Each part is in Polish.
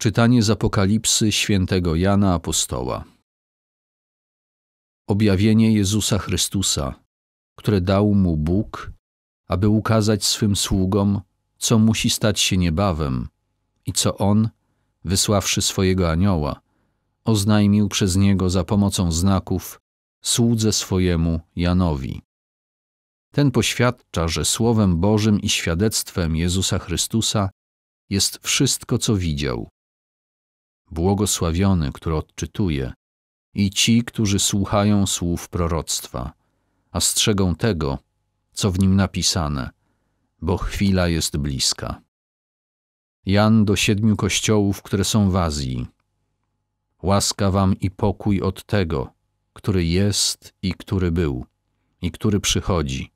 Czytanie z Apokalipsy świętego Jana Apostoła. Objawienie Jezusa Chrystusa, które dał mu Bóg, aby ukazać swym sługom, co musi stać się niebawem i co on, wysławszy swojego anioła, oznajmił przez niego za pomocą znaków słudze swojemu Janowi. Ten poświadcza, że Słowem Bożym i świadectwem Jezusa Chrystusa jest wszystko, co widział błogosławiony, który odczytuje, i ci, którzy słuchają słów proroctwa, a strzegą tego, co w nim napisane, bo chwila jest bliska. Jan do siedmiu kościołów, które są w Azji. Łaska wam i pokój od tego, który jest i który był, i który przychodzi,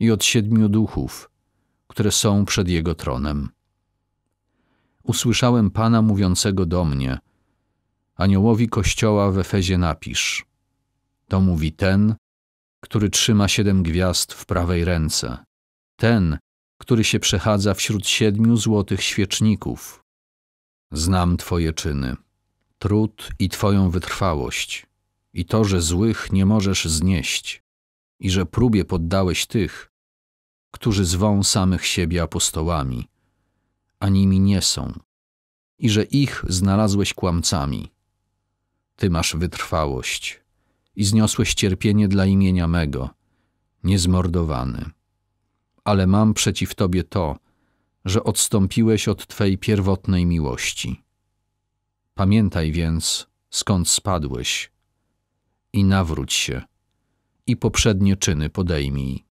i od siedmiu duchów, które są przed jego tronem usłyszałem Pana mówiącego do mnie: Aniołowi kościoła w Efezie napisz. To mówi ten, który trzyma siedem gwiazd w prawej ręce, ten, który się przechadza wśród siedmiu złotych świeczników. Znam Twoje czyny, trud i Twoją wytrwałość, i to, że złych nie możesz znieść, i że próbie poddałeś tych, którzy zwą samych siebie apostołami a nimi nie są, i że ich znalazłeś kłamcami. Ty masz wytrwałość i zniosłeś cierpienie dla imienia mego, niezmordowany. Ale mam przeciw tobie to, że odstąpiłeś od twej pierwotnej miłości. Pamiętaj więc, skąd spadłeś, i nawróć się, i poprzednie czyny podejmij.